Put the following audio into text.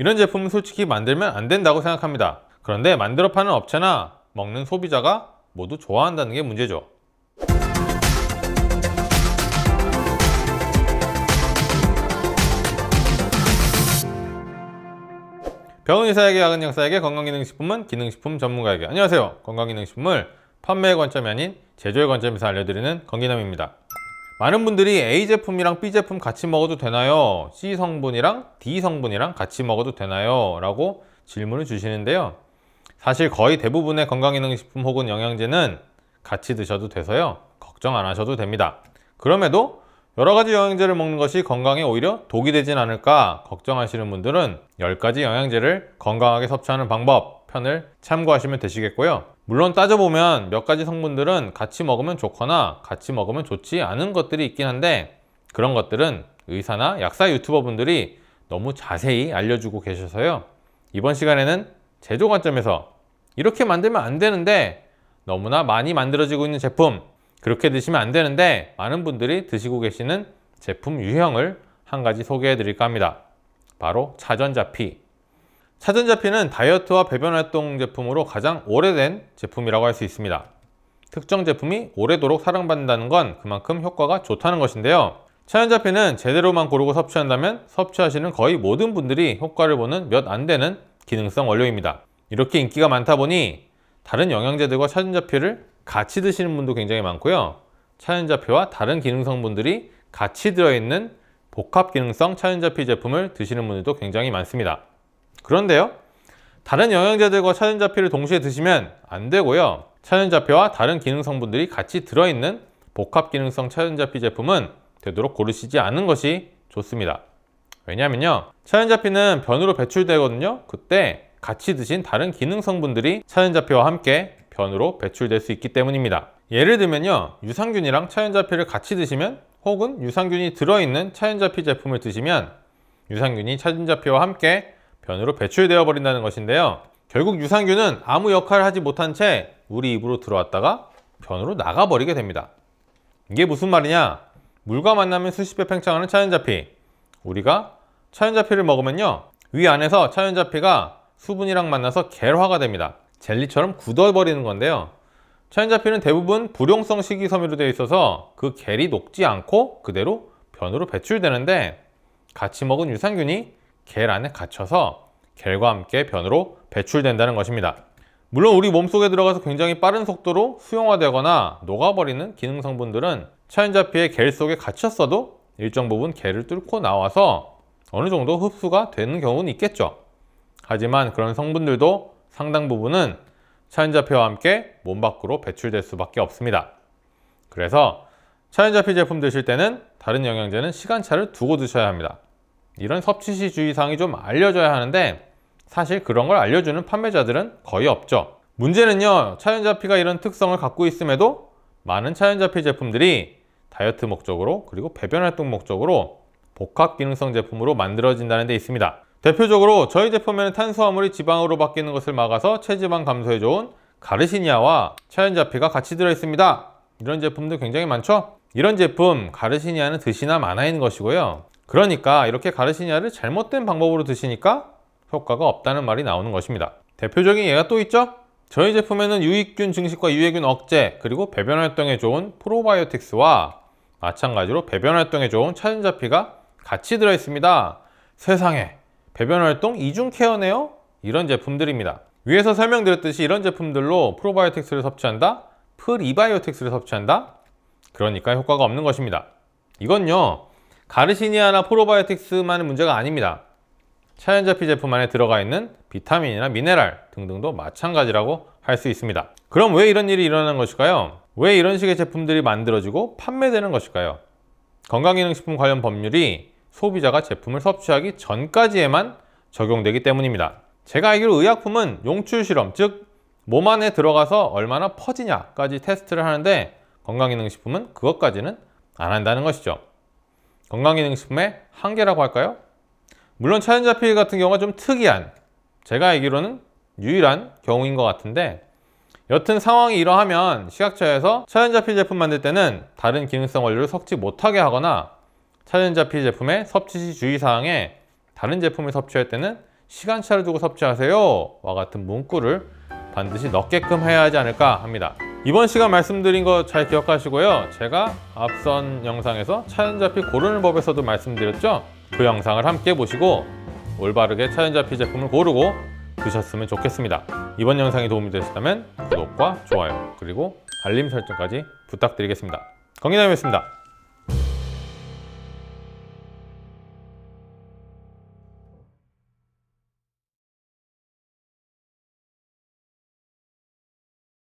이런 제품은 솔직히 만들면 안 된다고 생각합니다. 그런데 만들어 파는 업체나 먹는 소비자가 모두 좋아한다는 게 문제죠. 병원의사에게 약은약사에게 건강기능식품은 기능식품 전문가에게 안녕하세요 건강기능식품을 판매의 관점이 아닌 제조의 관점에서 알려드리는 건기남입니다 많은 분들이 A 제품이랑 B 제품 같이 먹어도 되나요? C 성분이랑 D 성분이랑 같이 먹어도 되나요? 라고 질문을 주시는데요. 사실 거의 대부분의 건강기능식품 혹은 영양제는 같이 드셔도 돼서요. 걱정 안 하셔도 됩니다. 그럼에도 여러 가지 영양제를 먹는 것이 건강에 오히려 독이 되진 않을까 걱정하시는 분들은 10가지 영양제를 건강하게 섭취하는 방법 편을 참고하시면 되시겠고요. 물론 따져보면 몇 가지 성분들은 같이 먹으면 좋거나 같이 먹으면 좋지 않은 것들이 있긴 한데 그런 것들은 의사나 약사 유튜버 분들이 너무 자세히 알려주고 계셔서요 이번 시간에는 제조 관점에서 이렇게 만들면 안 되는데 너무나 많이 만들어지고 있는 제품 그렇게 드시면 안 되는데 많은 분들이 드시고 계시는 제품 유형을 한 가지 소개해 드릴까 합니다 바로 자전자피 차전자피는 다이어트와 배변활동 제품으로 가장 오래된 제품이라고 할 수 있습니다. 특정 제품이 오래도록 사랑받는다는 건 그만큼 효과가 좋다는 것인데요. 차전자피는 제대로만 고르고 섭취한다면 섭취하시는 거의 모든 분들이 효과를 보는 몇 안 되는 기능성 원료입니다. 이렇게 인기가 많다 보니 다른 영양제들과 차전자피를 같이 드시는 분도 굉장히 많고요. 차전자피와 다른 기능성분들이 같이 들어있는 복합기능성 차전자피 제품을 드시는 분들도 굉장히 많습니다. 그런데요. 다른 영양제들과 차전자피를 동시에 드시면 안 되고요. 차전자피와 다른 기능 성분들이 같이 들어있는 복합기능성 차전자피 제품은 되도록 고르시지 않는 것이 좋습니다. 왜냐면요. 차전자피는 변으로 배출되거든요. 그때 같이 드신 다른 기능 성분들이 차전자피와 함께 변으로 배출될 수 있기 때문입니다. 예를 들면요. 유산균이랑 차연자피를 같이 드시면 혹은 유산균이 들어있는 차연자피 제품을 드시면 유산균이 차연자피와 함께 변으로 배출되어 버린다는 것인데요. 결국 유산균은 아무 역할을 하지 못한 채 우리 입으로 들어왔다가 변으로 나가버리게 됩니다. 이게 무슨 말이냐? 물과 만나면 수십 배 팽창하는 차연자피. 우리가 차연자피를 먹으면요. 위 안에서 차연자피가 수분이랑 만나서 겔화가 됩니다. 젤리처럼 굳어버리는 건데요. 차연자피는 대부분 불용성 식이섬유로 되어 있어서 그 겔이 녹지 않고 그대로 변으로 배출되는데 같이 먹은 유산균이 겔 안에 갇혀서 겔과 함께 변으로 배출된다는 것입니다. 물론 우리 몸속에 들어가서 굉장히 빠른 속도로 수용화되거나 녹아버리는 기능 성분들은 차인자피의 겔 속에 갇혔어도 일정 부분 겔을 뚫고 나와서 어느 정도 흡수가 되는 경우는 있겠죠. 하지만 그런 성분들도 상당 부분은 차인자피와 함께 몸 밖으로 배출될 수밖에 없습니다. 그래서 차인자피 제품 드실 때는 다른 영양제는 시간차를 두고 드셔야 합니다. 이런 섭취시 주의사항이 좀 알려져야 하는데 사실 그런 걸 알려주는 판매자들은 거의 없죠 문제는요 차연자피가 이런 특성을 갖고 있음에도 많은 차연자피 제품들이 다이어트 목적으로 그리고 배변활동 목적으로 복합기능성 제품으로 만들어진다는 데 있습니다 대표적으로 저희 제품에는 탄수화물이 지방으로 바뀌는 것을 막아서 체지방 감소에 좋은 가르시니아와 차연자피가 같이 들어있습니다 이런 제품도 굉장히 많죠 이런 제품 가르시니아는 드시나 마나 인 것이고요 그러니까 이렇게 가르시냐를 잘못된 방법으로 드시니까 효과가 없다는 말이 나오는 것입니다. 대표적인 예가 또 있죠? 저희 제품에는 유익균 증식과 유해균 억제 그리고 배변 활동에 좋은 프로바이오틱스와 마찬가지로 배변 활동에 좋은 차진자피가 같이 들어있습니다. 세상에 배변 활동 이중 케어네요? 이런 제품들입니다. 위에서 설명드렸듯이 이런 제품들로 프로바이오틱스를 섭취한다? 프리바이오틱스를 섭취한다? 그러니까 효과가 없는 것입니다. 이건요 가르시니아나 프로바이오틱스만의 문제가 아닙니다. 차연자피 제품 안에 들어가 있는 비타민이나 미네랄 등등도 마찬가지라고 할 수 있습니다. 그럼 왜 이런 일이 일어나는 것일까요? 왜 이런 식의 제품들이 만들어지고 판매되는 것일까요? 건강기능식품 관련 법률이 소비자가 제품을 섭취하기 전까지에만 적용되기 때문입니다. 제가 알기로 의약품은 용출실험, 즉 몸 안에 들어가서 얼마나 퍼지냐까지 테스트를 하는데 건강기능식품은 그것까지는 안 한다는 것이죠. 건강기능식품의 한계라고 할까요? 물론 차연자 피 같은 경우가 좀 특이한 제가 알기로는 유일한 경우인 것 같은데 여튼 상황이 이러하면 식약처에서 차연자 피 제품 만들 때는 다른 기능성 원료를 섭취 못하게 하거나 차연자 피 제품의 섭취 시 주의사항에 다른 제품을 섭취할 때는 시간차를 두고 섭취하세요 와 같은 문구를 반드시 넣게끔 해야 하지 않을까 합니다 이번 시간 말씀드린 거 잘 기억하시고요 제가 앞선 영상에서 차연잡피 고르는 법에서도 말씀드렸죠 그 영상을 함께 보시고 올바르게 차연잡피 제품을 고르고 드셨으면 좋겠습니다 이번 영상이 도움이 되셨다면 구독과 좋아요 그리고 알림 설정까지 부탁드리겠습니다 건기남이었습니다